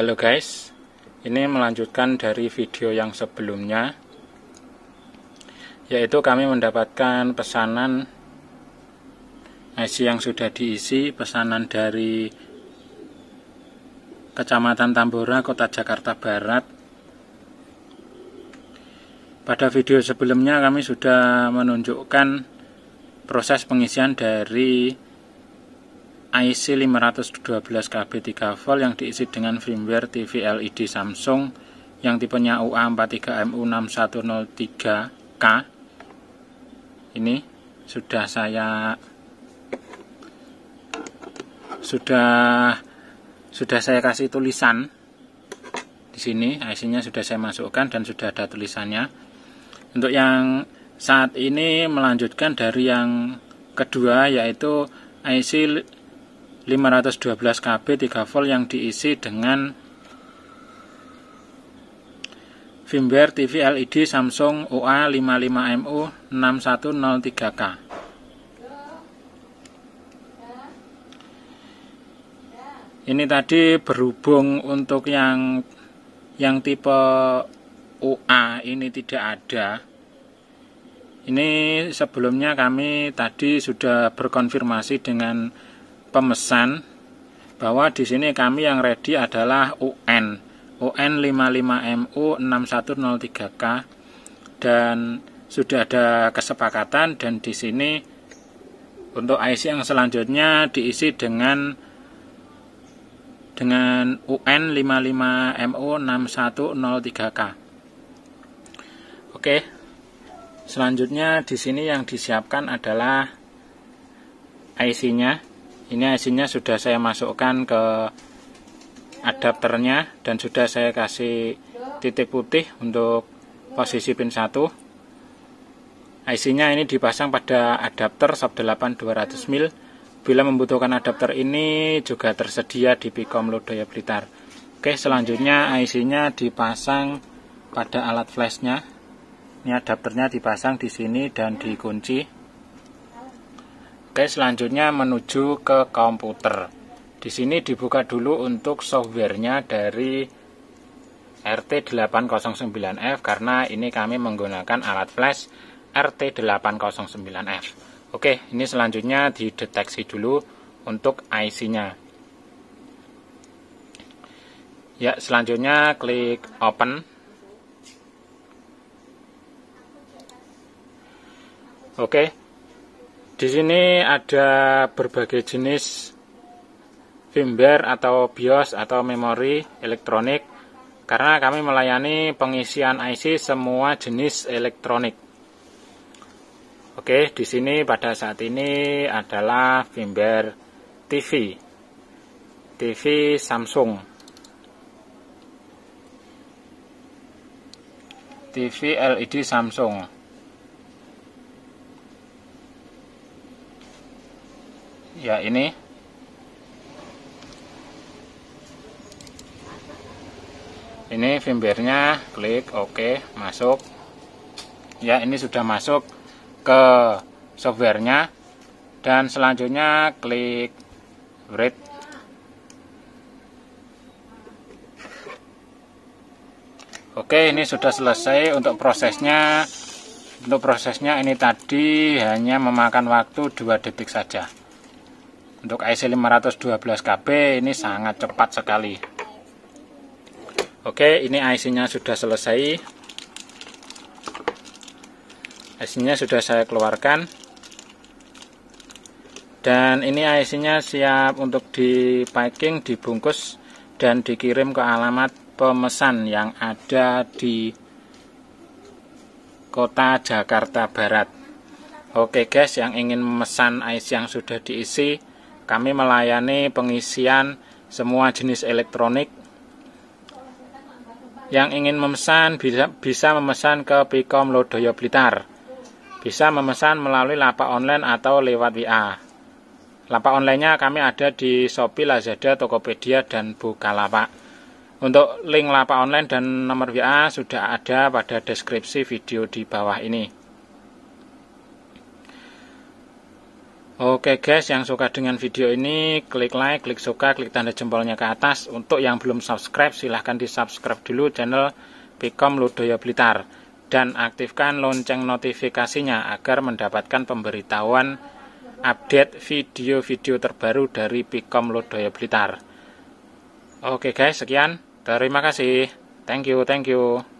Halo guys, ini melanjutkan dari video yang sebelumnya yaitu kami mendapatkan pesanan IC yang sudah diisi, pesanan dari Kecamatan Tambora, Kota Jakarta Barat. Pada video sebelumnya kami sudah menunjukkan proses pengisian dari IC 512KB 3V yang diisi dengan firmware TV LED Samsung yang tipenya UA43MU6103K ini sudah saya sudah sudah saya kasih tulisan di sini IC-nya sudah saya masukkan dan sudah ada tulisannya untuk yang saat ini melanjutkan dari yang kedua yaitu IC 512 KB 3 volt yang diisi dengan firmware TV LED Samsung OA55MU 6103K. Ini tadi berhubung untuk yang yang tipe UA ini tidak ada. Ini sebelumnya kami tadi sudah berkonfirmasi dengan pemesan bahwa di sini kami yang ready adalah UN UN 55MU6103K dan sudah ada kesepakatan dan di sini untuk IC yang selanjutnya diisi dengan dengan UN 55MU6103K. Oke. Selanjutnya di sini yang disiapkan adalah IC-nya ini ic sudah saya masukkan ke adapternya dan sudah saya kasih titik putih untuk posisi pin 1 IC-nya ini dipasang pada adapter sub 8 200 mil. bila membutuhkan adapter ini juga tersedia di Picom Lodaya Blitar oke selanjutnya IC-nya dipasang pada alat flashnya ini adapternya dipasang di sini dan dikunci Oke, selanjutnya menuju ke komputer. Di sini dibuka dulu untuk softwarenya dari RT809F karena ini kami menggunakan alat flash RT809F. Oke, ini selanjutnya dideteksi dulu untuk IC-nya. Ya, selanjutnya klik open. Oke, di sini ada berbagai jenis firmware atau BIOS atau memori elektronik karena kami melayani pengisian IC semua jenis elektronik. Oke, di sini pada saat ini adalah firmware TV. TV Samsung. TV LED Samsung. ya ini ini firmware-nya klik Oke masuk ya ini sudah masuk ke softwarenya dan selanjutnya klik read Oke ini sudah selesai untuk prosesnya untuk prosesnya ini tadi hanya memakan waktu 2 detik saja untuk IC 512 KB ini sangat cepat sekali. Oke, ini IC-nya sudah selesai. IC-nya sudah saya keluarkan. Dan ini IC-nya siap untuk di packing, dibungkus dan dikirim ke alamat pemesan yang ada di kota Jakarta Barat. Oke guys, yang ingin memesan IC yang sudah diisi kami melayani pengisian semua jenis elektronik. Yang ingin memesan bisa, bisa memesan ke Pikom Lodoyo Blitar. Bisa memesan melalui lapak online atau lewat WA. Lapak onlinenya kami ada di Shopee, Lazada, Tokopedia, dan Bukalapak. Untuk link lapak online dan nomor WA sudah ada pada deskripsi video di bawah ini. Oke guys, yang suka dengan video ini klik like, klik suka, klik tanda jempolnya ke atas. Untuk yang belum subscribe silahkan di subscribe dulu channel Pikom Ludoyo Blitar dan aktifkan lonceng notifikasinya agar mendapatkan pemberitahuan update video-video terbaru dari Pikom Ludoyo Blitar. Oke guys, sekian. Terima kasih. Thank you, thank you.